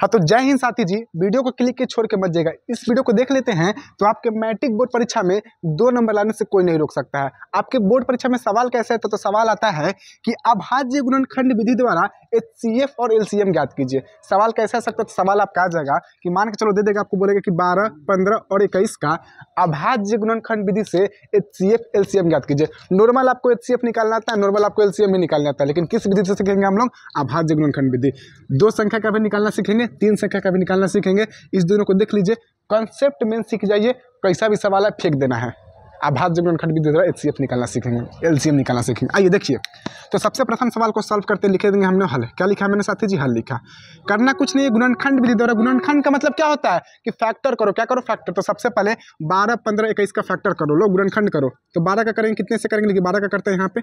हाँ तो जय हिंद साथी जी वीडियो को क्लिक के छोड़ के मत जाएगा इस वीडियो को देख लेते हैं तो आपके मैट्रिक बोर्ड परीक्षा में दो नंबर लाने से कोई नहीं रोक सकता है आपके बोर्ड परीक्षा में सवाल कैसे है तो, तो सवाल आता है कि अभाज्य गुणनखंड विधि द्वारा एच और एल ज्ञात कीजिए सवाल कैसा सकता है सवाल आपका आ जाएगा कि मान के चलो दे देगा आपको बोलेगा कि बारह पंद्रह और इक्कीस का अभाज्य गुणनखंड विधि से एच सी एफ ज्ञात कीजिए नॉर्मल आपको एच निकालना आता है नॉर्मल आपको एल सी निकालना आता है लेकिन किस विधि से सीखेंगे हम लोग अभाज्य गुणनखंड विधि दो संख्या का भी निकालना सीखेंगे तीन संख्या का भी निकालना सीखेंगे इस दोनों को देख लीजिए कॉन्सेप्ट में सीख जाइए कैसा भी सवाल है फेंक देना है आभात जब खंड विद्युत एच सी एफ निकालना सीखेंगे एल सी एम निकालना सीखेंगे आइए देखिए तो सबसे प्रथम सवाल को सॉल्व करते लिखे देंगे हमने हल क्या लिखा मैंने साथी जी हल लिखा करना कुछ नहीं गुणनखंड विधि द्वारा गुणनखंड का मतलब क्या होता है कि फैक्टर करो क्या करो फैक्टर तो सबसे पहले बारह पंद्रह इक्कीस का फैक्टर करो लो गुणनखंड करो तो बारह का करेंगे कितने से करेंगे लेकिन बारह का करते हैं यहाँ पे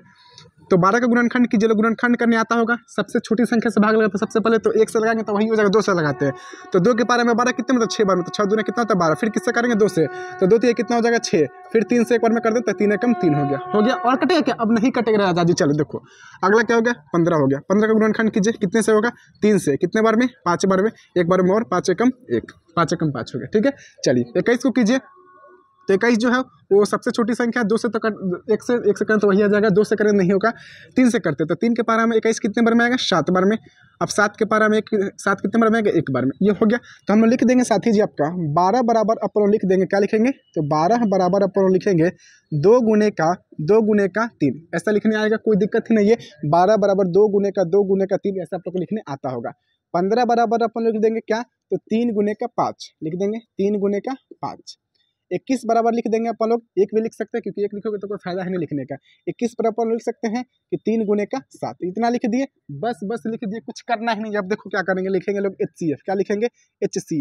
तो बारह का गुणनखंड कीजिए लोग गुणनखंड करने आता होगा सबसे छोटी संख्या से भाग लगाते सबसे पहले तो एक से लगाएंगे तो वही हो जाएगा दो से लगाते हैं तो दो के बारे में बारह कितने मतलब छः बार मतलब छः दो कितना होता है बारह फिर किससे करेंगे दो से तो दो तीन तो कितना हो जाएगा छः फिर तीन तीन से एक बार में कर दे तो तीन एकम तीन हो गया हो गया और कटेगा क्या अब नहीं कटेगा राजा जी चलो देखो अगला क्या हो गया पंद्रह हो गया पंद्रह का गुणनखंड कीजिए कितने से होगा तीन से कितने बार में पाँच बार में एक बार में और पाँच एकम एक पाँच एकम पाँच हो गया ठीक है चलिए इक्कीस को कीजिए तो इक्कीस जो है वो सबसे छोटी संख्या है दो से तो कर एक से एक से करें तो वही आ जाएगा दो से करें नहीं होगा तीन से करते तो तीन के पारा में इक्कीस कितने बार में आएगा सात बार में अब सात के पारा में एक सात कितने बार में आएगा एक बार में ये हो गया तो हम लिख देंगे साथी जी आपका बारह बराबर अपनों लिख देंगे क्या लिखेंगे तो बारह बराबर अपन लिखेंगे दो गुने का दो गुने का तीन ऐसा लिखने आएगा कोई दिक्कत ही नहीं है बारह बराबर दो गुने का दो गुने का तीन ऐसा आप लोग को लिखने आता होगा पंद्रह बराबर अपन लिख देंगे क्या तो तीन गुने का पाँच लिख देंगे तीन गुने का पाँच इक्कीस बराबर लिख देंगे अपन लोग एक भी लिख सकते हैं क्योंकि एक लिखोगे तो कोई फायदा है नहीं लिखने का इक्कीस बराबर लिख सकते हैं कि तीन गुने का सात इतना लिख दिए बस बस लिख दिए कुछ करना ही नहीं अब देखो क्या करेंगे लिखेंगे लोग एच क्या लिखेंगे एच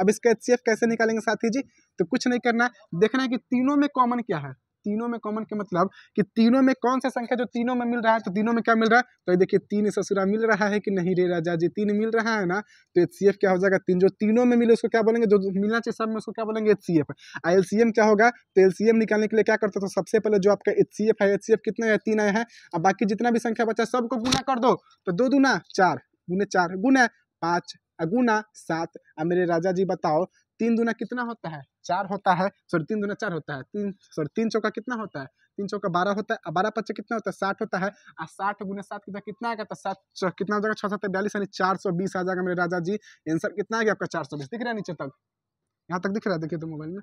अब इसका एच कैसे निकालेंगे साथी जी तो कुछ नहीं करना देखना है कि तीनों में कॉमन क्या है तीनों में कॉमन के मतलब कि तीनों में कौन सा संख्या जो तीनों में मिल रहा है तो तीनों में क्या मिल रहा है तो देखिए तीन ससुरा मिल रहा है कि नहीं रे राजा जी तीन मिल रहा है ना तो एच क्या हो जाएगा तीन जो तीनों में मिले उसको क्या बोलेंगे जो मिलना चाहिए सब में उसको क्या बोलेंगे एच सी एफ क्या होगा तो एल निकालने के लिए क्या करते तो सबसे पहले जो आपका एच है एच कितना है तीन आया है अब बाकी जितना भी संख्या बचा सबको गुना कर दो तो दो दूना चार गुने चार गुना पाँच अगुना सात अब मेरे राजा जी बताओ तीन दूना कितना होता है चार होता है सॉरी तीन दुना चार होता है तीन सॉरी तीन चौका कितना होता है तीन चौका बारह होता है बारह पच्चीस कितना होता है साठ होता है और साठ गुना सात कितना कितना आएगा तो सात कितना हो जाएगा छः सत्तर बयालीस यानी चार सौ बीस आ जाएगा मेरे राजा जी आंसर कितना आ गया आपका चार सौ बीस दिख रहा है नीचे तक यहाँ तक दिख रहा है देखिए तो मोबाइल में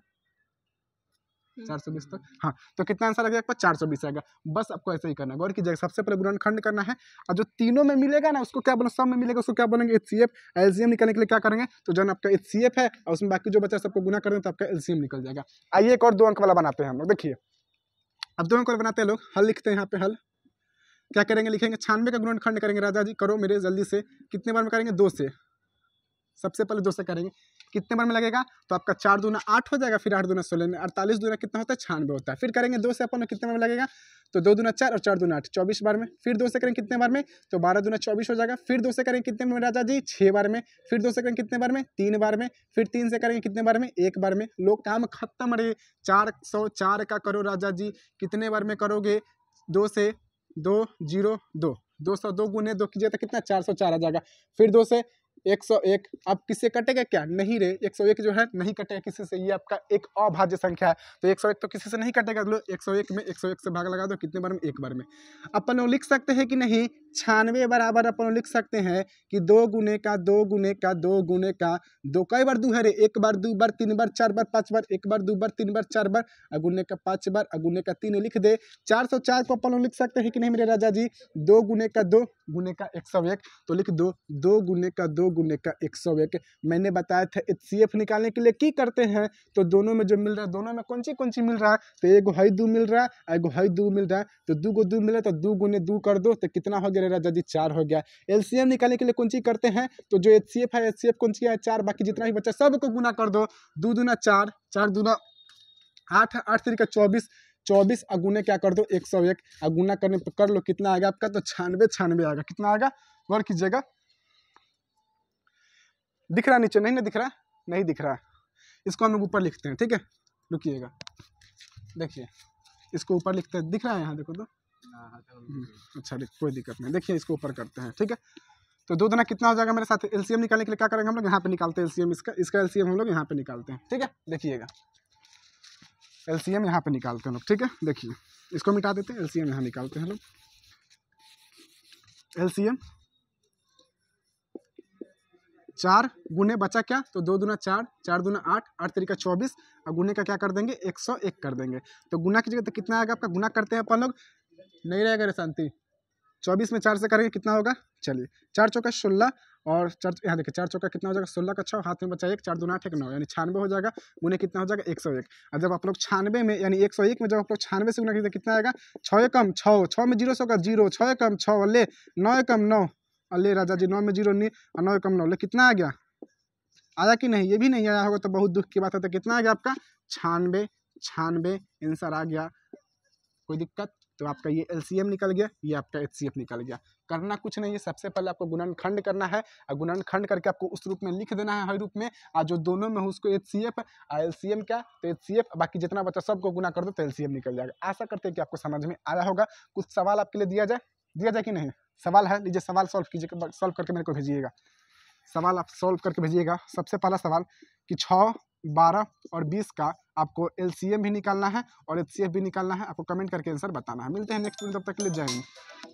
हम्म, चार सौ बीस तक हम्म। हाँ तो कितना आंसर आ गया आपका चार सौ बीस आएगा बस आपको ऐसे ही करना है गौर कीजिएगा सबसे पहले गुणन खंड करना है और जो तीनों में मिलेगा ना उसको क्या बोलेंगे सब में मिलेगा उसको क्या बोलेंगे एच सी एफ एलसीएम निकालने के लिए क्या करेंगे तो जन आपका एच सी एफ है और उसमें बाकी जो बच्चा सबको गुना करेंगे तो आपका एलसीएम निकल जाएगा आइए एक और दो अंक वाला बनाते हैं हम लोग देखिए अब दो अंक वाला बनाते हैं लोग हल लिखते हैं यहाँ पे हल क्या करेंगे लिखेंगे छानवे का गुणन खंड करेंगे राजा जी करो मेरे जल्दी से कितने बार में करेंगे दो से सबसे पहले दो से करेंगे कितने बार में लगेगा तो आपका चार दूना आठ हो जाएगा फिर आठ दूना सोलह में अड़तालीस दूना कितना होता है छानवे होता है फिर करेंगे दो से अपन में कितने बार में लगेगा तो दो दूना चार और चार दूना आठ चौबीस बार में फिर दो से करें कितने बार में तो बारह दूना चौबीस हो जाएगा फिर दो से करें कितने में राजा जी छः बार में फिर दो से करें कितने बार में तीन बार में फिर तीन से करेंगे कितने बार में एक बार में लोग काम खत्म रहे चार सौ चार का करो राजा जी कितने बार में करोगे दो से दो जीरो दो दो सौ दो गुने दो कीजिए तो कितना चार सौ चार आ जाएगा फिर दो से एक सौ एक अब किससे कटेगा क्या नहीं रे एक सौ एक जो है नहीं कटेगा किसी से ये आपका एक अभाज्य संख्या है तो एक सौ एक तो किसी से नहीं कटेगा लो एक सौ एक में एक सौ एक से भाग लगा दो कितने बार में एक बार में अपन लोग लिख सकते हैं कि नहीं छानवे बराबर अपन लिख सकते हैं कि दो गुने का दो गुने का दो गुने का दो कई बार दो है रे एक बार दो बार तीन बार चार बार पाँच बार एक बार दो बार तीन बार चार बार अगुने का पाँच बार अगुने का तीन लिख दे चार सौ चार को अपन लिख सकते हैं कि नहीं मेरे राजा जी दो गुने का दो गुने का एक सौ एक तो लिख दो दो गुने का दो गुने का एक सौ एक मैंने बताया था एच सी एफ निकालने के लिए की करते हैं तो दोनों में जो मिल रहा है दोनों में कौन सी कौन सी मिल रहा है तो एगो हई दू मिल रहा है एगो हई दू मिल रहा है तो दो गो दो मिल रहा है तो दो गुने दो कर दो तो कितना हो गया रहेगा जदि चार हो गया एल निकालने के लिए कुंची करते हैं तो जो एच सी एफ है एच सी एफ कुंची है चार बाकी जितना भी बच्चा सबको गुना कर दो दो दूना चार चार दूना आठ आठ तरीका चौबीस चौबीस अगुने क्या कर दो एक सौ एक अगुना करने पर कर लो कितना आएगा आपका तो छानवे छानवे आएगा कितना आएगा गौर कीजिएगा दिख रहा नीचे नहीं ना दिख रहा नहीं दिख रहा इसको हम लोग ऊपर लिखते हैं ठीक है रुकिएगा देखिए इसको ऊपर लिखते हैं दिख रहा है यहाँ देखो तो हाँ, हाँ, हाँ, हम्म, अच्छा कोई दिक्कत नहीं देखिए इसको ऊपर करते हैं ठीक है तो दो दुना कितना हो जाएगा मेरे साथ एल निकालने के लिए क्या करेंगे हम लोग यहाँ पे निकालते हैं एल इसका इसका एल हम लोग यहाँ पे निकालते हैं ठीक है देखिएगा एल सी एम यहाँ पर निकालते हैं लोग ठीक है देखिए इसको मिटा देते हैं एल सी एम यहाँ निकालते हैं लोग एल सी एम चार गुने बचा क्या तो दो दुना चार चार दुना आठ आठ तरीका चौबीस और गुने का क्या कर देंगे एक सौ एक कर देंगे तो गुना की जगह तो कितना आएगा आपका गुना करते हैं अपन लोग नहीं रहेगा रे शांति चौबीस में चार से करेंगे कितना होगा चलिए चार चौका सोलह और चार यहाँ देखिए चार चौका कितना हो जाएगा सोलह का छः हाथ में बचा एक चार दो आठ एक नौ यानी छानवे हो जाएगा उन्हें कितना हो जाएगा एक सौ एक और जब आप लोग छानवे में यानी एक सौ एक में जब आप लोग छानवे से गुना करेंगे कितना आएगा छः कम छः छः में जीरो सौ का जीरो छः कम छः अल्ले नौ एकम नौ अल्ले राजा जी नौ में जीरो नी और नौ एकम नौ ले कितना आ गया आया कि नहीं ये भी नहीं आया होगा तो बहुत दुख की बात है तो कितना आ गया आपका छानवे छानवे आंसर आ गया कोई दिक्कत तो आपका ये एल निकल गया ये आपका एच निकल गया करना कुछ नहीं है सबसे पहले आपको गुणनखंड करना है और गुणनखंड करके आपको उस रूप में लिख देना है हर रूप में और जो दोनों में उसको H C F L C M क्या तो एच सी एफ बाकी जितना बच्चा सबको गुना कर दो तो एल सी एम निकल जाएगा आशा करते हैं कि आपको समझ में आया होगा कुछ सवाल आपके लिए दिया जाए दिया जाए कि नहीं सवाल है लीजिए सवाल सॉल्व कीजिए सॉल्व करके मेरे को भेजिएगा सवाल आप सॉल्व करके भेजिएगा सबसे पहला सवाल कि छः बारह और बीस का आपको एल भी निकालना है और एच भी निकालना है आपको कमेंट करके आंसर बताना है मिलते हैं नेक्स्ट वीडियो तब तक के लिए जय हिंद